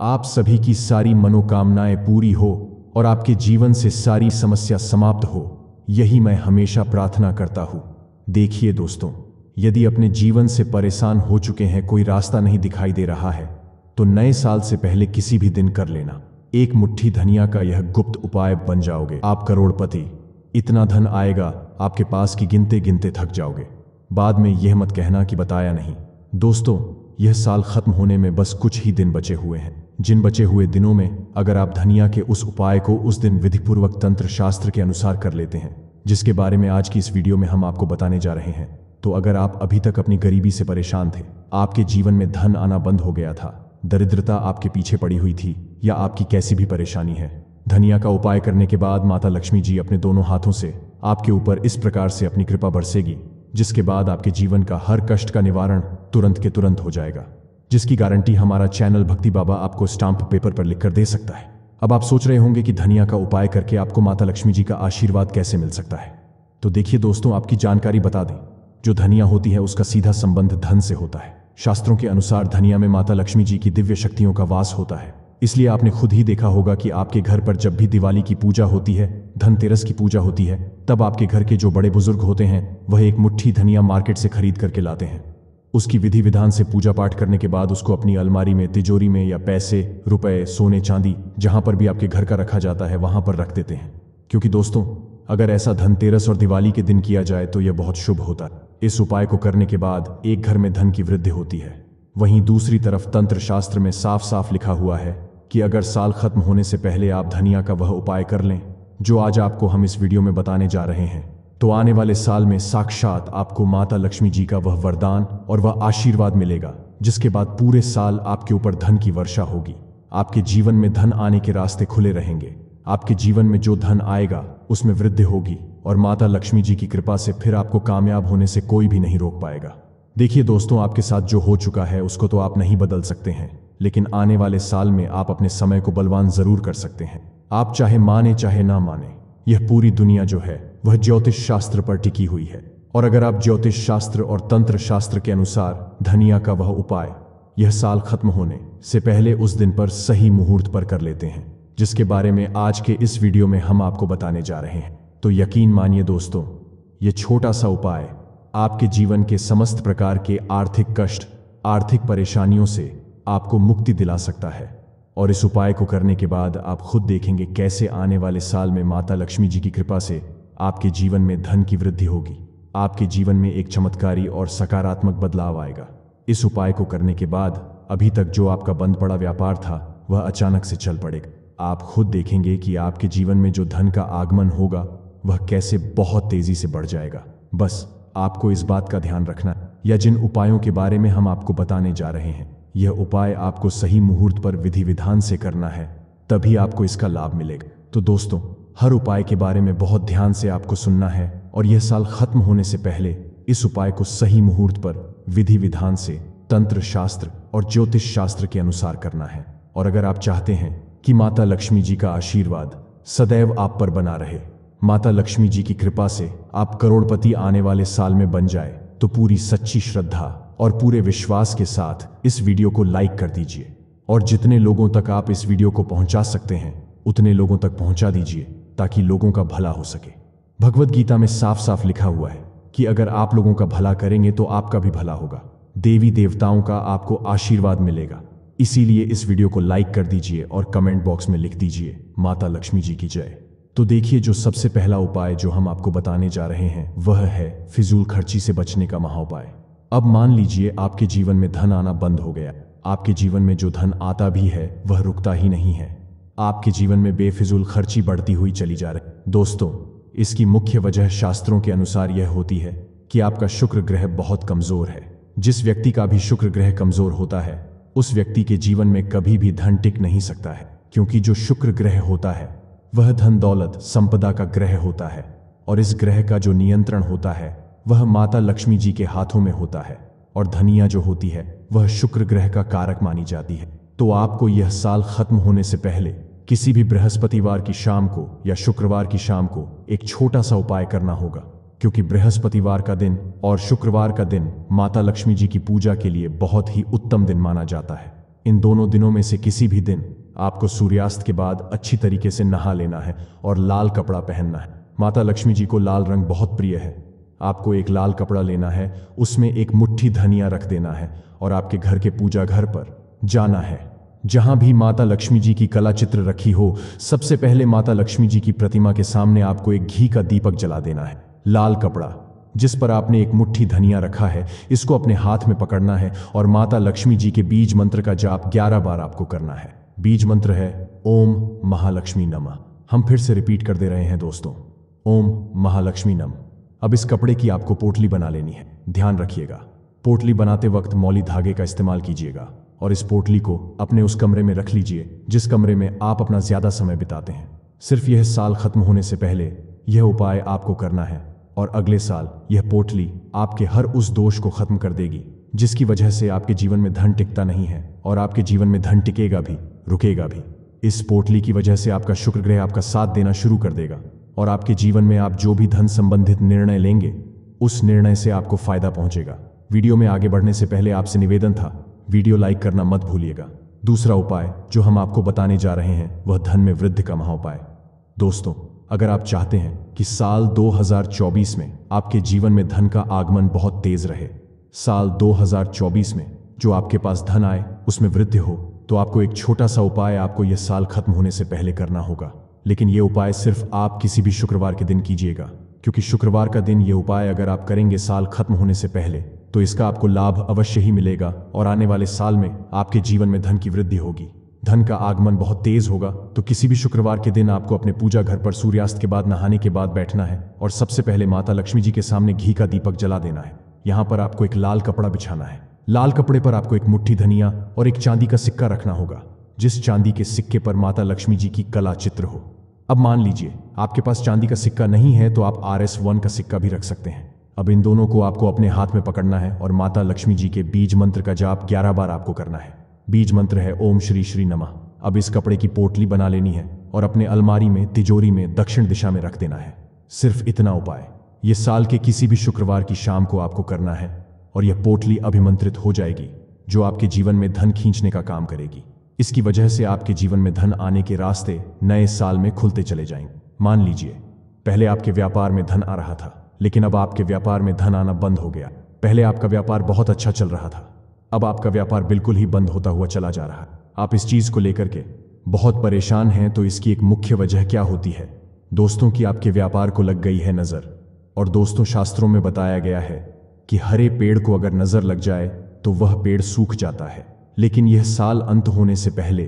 आप सभी की सारी मनोकामनाएं पूरी हो और आपके जीवन से सारी समस्या समाप्त हो यही मैं हमेशा प्रार्थना करता हूं देखिए दोस्तों यदि अपने जीवन से परेशान हो चुके हैं कोई रास्ता नहीं दिखाई दे रहा है तो नए साल से पहले किसी भी दिन कर लेना एक मुट्ठी धनिया का यह गुप्त उपाय बन जाओगे आप करोड़पति इतना धन आएगा आपके पास की गिनते गिनते थक जाओगे बाद में यह मत कहना कि बताया नहीं दोस्तों यह साल खत्म होने में बस कुछ ही दिन बचे हुए हैं जिन बचे हुए दिनों में अगर आप धनिया के उस उपाय को उस दिन विधिपूर्वक तंत्र शास्त्र के अनुसार कर लेते हैं जिसके बारे में आज की इस वीडियो में हम आपको बताने जा रहे हैं तो अगर आप अभी तक अपनी गरीबी से परेशान थे आपके जीवन में धन आना बंद हो गया था दरिद्रता आपके पीछे पड़ी हुई थी या आपकी कैसी भी परेशानी है धनिया का उपाय करने के बाद माता लक्ष्मी जी अपने दोनों हाथों से आपके ऊपर इस प्रकार से अपनी कृपा बरसेगी जिसके बाद आपके जीवन का हर कष्ट का निवारण तुरंत के तुरंत हो जाएगा जिसकी गारंटी हमारा चैनल भक्ति बाबा आपको स्टाम्प पेपर पर लिखकर दे सकता है अब आप सोच रहे होंगे कि धनिया का उपाय करके आपको माता लक्ष्मी जी का आशीर्वाद कैसे मिल सकता है तो देखिए दोस्तों आपकी जानकारी बता दें जो धनिया होती है उसका सीधा संबंध धन से होता है शास्त्रों के अनुसार धनिया में माता लक्ष्मी जी की दिव्य शक्तियों का वास होता है इसलिए आपने खुद ही देखा होगा कि आपके घर पर जब भी दिवाली की पूजा होती है धनतेरस की पूजा होती है तब आपके घर के जो बड़े बुजुर्ग होते हैं वह एक मुट्ठी धनिया मार्केट से खरीद करके लाते हैं उसकी विधि विधान से पूजा पाठ करने के बाद उसको अपनी अलमारी में तिजोरी में या पैसे रुपए सोने चांदी जहां पर भी आपके घर का रखा जाता है वहां पर रख देते हैं क्योंकि दोस्तों अगर ऐसा धनतेरस और दिवाली के दिन किया जाए तो यह बहुत शुभ होता है इस उपाय को करने के बाद एक घर में धन की वृद्धि होती है वहीं दूसरी तरफ तंत्र शास्त्र में साफ साफ लिखा हुआ है कि अगर साल खत्म होने से पहले आप धनिया का वह उपाय कर लें जो आज आपको हम इस वीडियो में बताने जा रहे हैं तो आने वाले साल में साक्षात आपको माता लक्ष्मी जी का वह वरदान और वह आशीर्वाद मिलेगा जिसके बाद पूरे साल आपके ऊपर धन की वर्षा होगी आपके जीवन में धन आने के रास्ते खुले रहेंगे आपके जीवन में जो धन आएगा उसमें वृद्धि होगी और माता लक्ष्मी जी की कृपा से फिर आपको कामयाब होने से कोई भी नहीं रोक पाएगा देखिए दोस्तों आपके साथ जो हो चुका है उसको तो आप नहीं बदल सकते हैं लेकिन आने वाले साल में आप अपने समय को बलवान जरूर कर सकते हैं आप चाहे माने चाहे ना माने यह पूरी दुनिया जो है वह ज्योतिष शास्त्र पर टिकी हुई है और अगर आप ज्योतिष शास्त्र और तंत्र शास्त्र के अनुसार धनिया का वह उपाय यह साल खत्म होने से पहले उस दिन पर सही मुहूर्त पर कर लेते हैं जिसके बारे में आज के इस वीडियो में हम आपको बताने जा रहे हैं तो यकीन मानिए दोस्तों ये छोटा सा उपाय आपके जीवन के समस्त प्रकार के आर्थिक कष्ट आर्थिक परेशानियों से आपको मुक्ति दिला सकता है और इस उपाय को करने के बाद आप खुद देखेंगे कैसे आने वाले साल में माता लक्ष्मी जी की कृपा से आपके जीवन में धन की वृद्धि होगी आपके जीवन में एक चमत्कारी और सकारात्मक बदलाव आएगा इस उपाय को करने के बाद अभी तक जो आपका बंद पड़ा व्यापार था वह अचानक से चल पड़ेगा आप खुद देखेंगे कि आपके जीवन में जो धन का आगमन होगा वह कैसे बहुत तेजी से बढ़ जाएगा बस आपको इस बात का ध्यान रखना या जिन उपायों के बारे में हम आपको बताने जा रहे हैं यह उपाय आपको सही मुहूर्त पर विधि विधान से करना है तभी आपको इसका लाभ मिलेगा तो दोस्तों हर उपाय के बारे में बहुत ध्यान से आपको सुनना है और यह साल खत्म होने से पहले इस उपाय को सही मुहूर्त पर विधि विधान से तंत्र शास्त्र और ज्योतिष शास्त्र के अनुसार करना है और अगर आप चाहते हैं कि माता लक्ष्मी जी का आशीर्वाद सदैव आप पर बना रहे माता लक्ष्मी जी की कृपा से आप करोड़पति आने वाले साल में बन जाए तो पूरी सच्ची श्रद्धा और पूरे विश्वास के साथ इस वीडियो को लाइक कर दीजिए और जितने लोगों तक आप इस वीडियो को पहुंचा सकते हैं उतने लोगों तक पहुंचा दीजिए ताकि लोगों का भला हो सके भगवत गीता में साफ साफ लिखा हुआ है कि अगर आप लोगों का भला करेंगे तो आपका भी भला होगा देवी देवताओं का आपको आशीर्वाद मिलेगा इसीलिए इस वीडियो को लाइक कर दीजिए और कमेंट बॉक्स में लिख दीजिए माता लक्ष्मी जी की जय तो देखिए जो सबसे पहला उपाय जो हम आपको बताने जा रहे हैं वह है फिजूल खर्ची से बचने का महाउपाय अब मान लीजिए आपके जीवन में धन आना बंद हो गया आपके जीवन में जो धन आता भी है वह रुकता ही नहीं है आपके जीवन में बेफिजूल खर्ची बढ़ती हुई चली जा रही दोस्तों इसकी मुख्य वजह शास्त्रों के अनुसार यह होती है कि आपका शुक्र ग्रह बहुत कमजोर है जिस व्यक्ति का भी शुक्र ग्रह कमजोर होता है उस व्यक्ति के जीवन में कभी भी धन टिक नहीं सकता है क्योंकि जो शुक्र ग्रह होता है वह धन दौलत संपदा का ग्रह होता है और इस ग्रह का जो नियंत्रण होता है वह माता लक्ष्मी जी के हाथों में होता है और धनिया जो होती है वह शुक्र ग्रह का कारक मानी जाती है तो आपको यह साल खत्म होने से पहले किसी भी बृहस्पतिवार की शाम को या शुक्रवार की शाम को एक छोटा सा उपाय करना होगा क्योंकि बृहस्पतिवार का दिन और शुक्रवार का दिन माता लक्ष्मी जी की पूजा के लिए बहुत ही उत्तम दिन माना जाता है इन दोनों दिनों में से किसी भी दिन आपको सूर्यास्त के बाद अच्छी तरीके से नहा लेना है और लाल कपड़ा पहनना है माता लक्ष्मी जी को लाल रंग बहुत प्रिय है आपको एक लाल कपड़ा लेना है उसमें एक मुट्ठी धनिया रख देना है और आपके घर के पूजा घर पर जाना है जहां भी माता लक्ष्मी जी की कला चित्र रखी हो सबसे पहले माता लक्ष्मी जी की प्रतिमा के सामने आपको एक घी का दीपक जला देना है लाल कपड़ा जिस पर आपने एक मुट्ठी धनिया रखा है इसको अपने हाथ में पकड़ना है और माता लक्ष्मी जी के बीज मंत्र का जाप ग्यारह बार आपको करना है बीज मंत्र है ओम महालक्ष्मी नम हम फिर से रिपीट कर दे रहे हैं दोस्तों ओम महालक्ष्मी नम अब इस कपड़े की आपको पोटली बना लेनी है ध्यान रखिएगा पोटली बनाते वक्त मौली धागे का इस्तेमाल कीजिएगा और इस पोटली को अपने उस कमरे में रख लीजिए जिस कमरे में आप अपना ज्यादा समय बिताते हैं सिर्फ यह साल खत्म होने से पहले यह उपाय आपको करना है और अगले साल यह पोटली आपके हर उस दोष को खत्म कर देगी जिसकी वजह से आपके जीवन में धन टिकता नहीं है और आपके जीवन में धन टिकेगा भी रुकेगा भी इस पोटली की वजह से आपका शुक्र ग्रह आपका साथ देना शुरू कर देगा और आपके जीवन में आप जो भी धन संबंधित निर्णय लेंगे उस निर्णय से आपको फायदा पहुंचेगा वीडियो में आगे बढ़ने से पहले आपसे निवेदन था वीडियो लाइक करना मत भूलिएगा दूसरा उपाय जो हम आपको बताने जा रहे हैं वह धन में वृद्धि का महाउपाय दोस्तों अगर आप चाहते हैं कि साल 2024 में आपके जीवन में धन का आगमन बहुत तेज रहे साल 2024 में जो आपके पास धन आए उसमें वृद्धि हो तो आपको एक छोटा सा उपाय आपको यह साल खत्म होने से पहले करना होगा लेकिन यह उपाय सिर्फ आप किसी भी शुक्रवार के दिन कीजिएगा क्योंकि शुक्रवार का दिन ये उपाय अगर आप करेंगे साल खत्म होने से पहले तो इसका आपको लाभ अवश्य ही मिलेगा और आने वाले साल में आपके जीवन में धन की वृद्धि होगी धन का आगमन बहुत तेज होगा तो किसी भी शुक्रवार के दिन आपको अपने पूजा घर पर सूर्यास्त के बाद नहाने के बाद बैठना है और सबसे पहले माता लक्ष्मी जी के सामने घी का दीपक जला देना है यहाँ पर आपको एक लाल कपड़ा बिछाना है लाल कपड़े पर आपको एक मुट्ठी धनिया और एक चांदी का सिक्का रखना होगा जिस चांदी के सिक्के पर माता लक्ष्मी जी की कला चित्र हो अब मान लीजिए आपके पास चांदी का सिक्का नहीं है तो आप आर एस वन का सिक्का भी रख सकते हैं अब इन दोनों को आपको अपने हाथ में पकड़ना है और माता लक्ष्मी जी के बीज मंत्र का जाप ग्यारह बार आपको करना है बीज मंत्र है ओम श्री श्री नमा अब इस कपड़े की पोटली बना लेनी है और अपने अलमारी में तिजोरी में दक्षिण दिशा में रख देना है सिर्फ इतना उपाय ये साल के किसी भी शुक्रवार की शाम को आपको करना है और यह पोटली अभिमंत्रित हो जाएगी जो आपके जीवन में धन खींचने का काम करेगी इसकी वजह से आपके जीवन में धन आने के रास्ते नए साल में खुलते चले जाएंगे मान लीजिए पहले आपके व्यापार में धन आ रहा था लेकिन अब आपके व्यापार में धन आना बंद हो गया पहले आपका व्यापार बहुत अच्छा चल रहा था अब आपका व्यापार बिल्कुल ही बंद होता हुआ चला जा रहा है आप इस चीज को लेकर के बहुत परेशान हैं तो इसकी एक मुख्य वजह क्या होती है दोस्तों की आपके व्यापार को लग गई है नजर और दोस्तों शास्त्रों में बताया गया है कि हरे पेड़ को अगर नजर लग जाए तो वह पेड़ सूख जाता है लेकिन यह साल अंत होने से पहले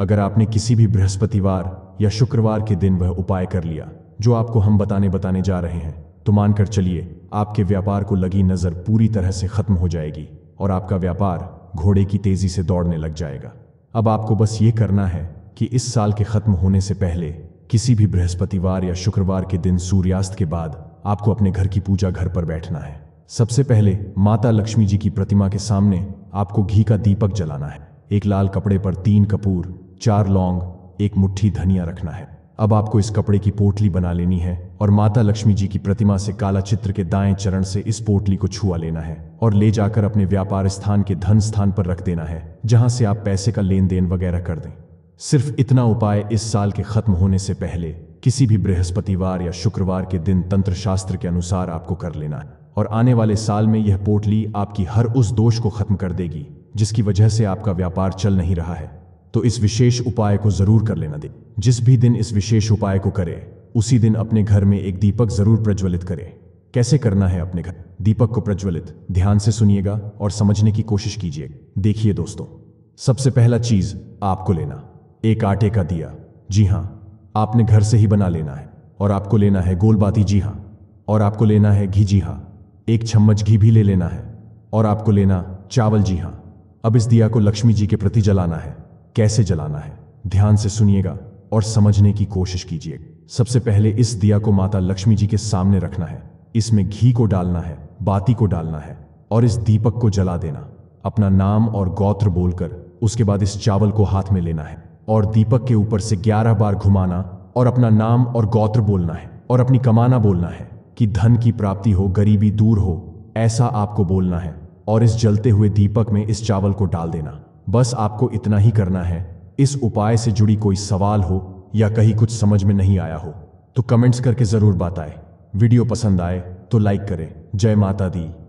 अगर आपने किसी भी बृहस्पतिवार या शुक्रवार के दिन वह उपाय कर लिया जो आपको हम बताने बताने जा रहे हैं तो मानकर चलिए आपके व्यापार को लगी नज़र पूरी तरह से खत्म हो जाएगी और आपका व्यापार घोड़े की तेज़ी से दौड़ने लग जाएगा अब आपको बस ये करना है कि इस साल के खत्म होने से पहले किसी भी बृहस्पतिवार या शुक्रवार के दिन सूर्यास्त के बाद आपको अपने घर की पूजा घर पर बैठना है सबसे पहले माता लक्ष्मी जी की प्रतिमा के सामने आपको घी का दीपक जलाना है एक लाल कपड़े पर तीन कपूर चार लौंग एक मुट्ठी धनिया रखना है अब आपको इस कपड़े की पोटली बना लेनी है और माता लक्ष्मी जी की प्रतिमा से काला चित्र के दाएं चरण से इस पोटली को छुआ लेना है और ले जाकर अपने व्यापार स्थान के धन स्थान पर रख देना है जहां से आप पैसे का लेन देन वगैरह कर दें सिर्फ इतना उपाय इस साल के खत्म होने से पहले किसी भी बृहस्पतिवार या शुक्रवार के दिन तंत्र शास्त्र के अनुसार आपको कर लेना है और आने वाले साल में यह पोटली आपकी हर उस दोष को खत्म कर देगी जिसकी वजह से आपका व्यापार चल नहीं रहा है तो इस विशेष उपाय को जरूर कर लेना दे जिस भी दिन इस विशेष उपाय को करे उसी दिन अपने घर में एक दीपक जरूर प्रज्वलित करें कैसे करना है अपने घर दीपक को प्रज्वलित ध्यान से सुनिएगा और समझने की कोशिश कीजिए देखिए दोस्तों सबसे पहला चीज आपको लेना एक आटे का दिया जी हाँ आपने घर से ही बना लेना है और आपको लेना है गोलबाती जी हाँ और आपको लेना है घी जी हाँ एक चम्मच घी भी ले लेना है और आपको लेना चावल जी हाँ अब इस दिया को लक्ष्मी जी के प्रति जलाना है कैसे जलाना है ध्यान से सुनिएगा और समझने की कोशिश कीजिए सबसे पहले इस दिया को माता लक्ष्मी जी के सामने रखना है इसमें घी को डालना है बाती को डालना है और इस दीपक को जला देना अपना नाम और गोत्र बोलकर उसके बाद इस चावल को हाथ में लेना है और दीपक के ऊपर से ग्यारह बार घुमाना और अपना नाम और गोत्र बोलना है और अपनी कमाना बोलना है कि धन की प्राप्ति हो गरीबी दूर हो ऐसा आपको बोलना है और इस जलते हुए दीपक में इस चावल को डाल देना बस आपको इतना ही करना है इस उपाय से जुड़ी कोई सवाल हो या कहीं कुछ समझ में नहीं आया हो तो कमेंट्स करके ज़रूर बताएं वीडियो पसंद आए तो लाइक करें जय माता दी